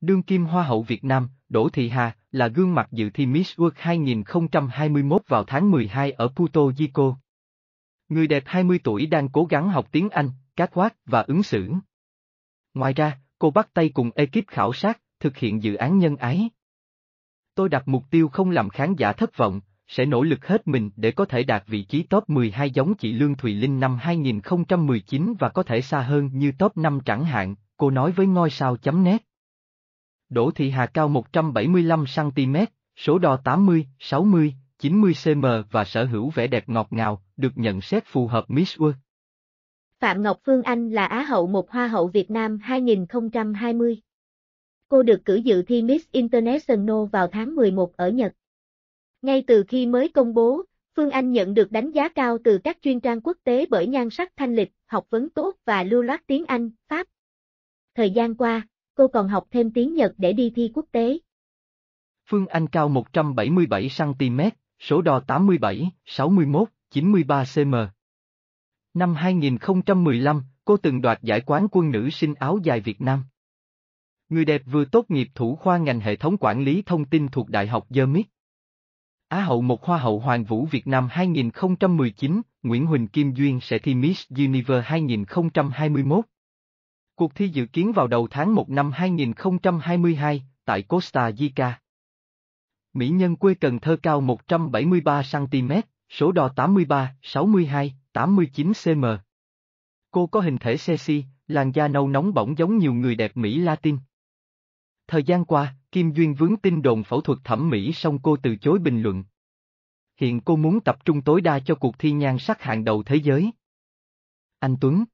Đương kim Hoa hậu Việt Nam, Đỗ Thị Hà, là gương mặt dự thi Miss World 2021 vào tháng 12 ở Puerto Rico. Người đẹp 20 tuổi đang cố gắng học tiếng Anh, cát quát và ứng xử. Ngoài ra, cô bắt tay cùng ekip khảo sát, thực hiện dự án nhân ái. Tôi đặt mục tiêu không làm khán giả thất vọng, sẽ nỗ lực hết mình để có thể đạt vị trí top 12 giống chị Lương Thùy Linh năm 2019 và có thể xa hơn như top 5 chẳng hạn, cô nói với ngôi sao chấm nét. Đỗ Thị Hà cao 175cm, số đo 80, 60, 90cm và sở hữu vẻ đẹp ngọt ngào, được nhận xét phù hợp Miss World. Phạm Ngọc Phương Anh là Á hậu một Hoa hậu Việt Nam 2020. Cô được cử dự thi Miss International vào tháng 11 ở Nhật. Ngay từ khi mới công bố, Phương Anh nhận được đánh giá cao từ các chuyên trang quốc tế bởi nhan sắc thanh lịch, học vấn tốt và lưu loát tiếng Anh, Pháp. Thời gian qua, cô còn học thêm tiếng Nhật để đi thi quốc tế. Phương Anh cao 177cm, số đo 87, 61, 93 cm. Năm 2015, cô từng đoạt giải quán quân nữ sinh áo dài Việt Nam. Người đẹp vừa tốt nghiệp thủ khoa ngành hệ thống quản lý thông tin thuộc Đại học Dermit. Á hậu một Hoa hậu Hoàng vũ Việt Nam 2019, Nguyễn Huỳnh Kim Duyên sẽ thi Miss Universe 2021. Cuộc thi dự kiến vào đầu tháng 1 năm 2022, tại Costa Rica. Mỹ nhân quê Cần Thơ cao 173cm, số đo 83, 62, 89 cm. Cô có hình thể sexy, làn da nâu nóng bỏng giống nhiều người đẹp Mỹ Latin. Thời gian qua, Kim Duyên vướng tin đồn phẫu thuật thẩm mỹ song cô từ chối bình luận. Hiện cô muốn tập trung tối đa cho cuộc thi nhan sắc hàng đầu thế giới. Anh Tuấn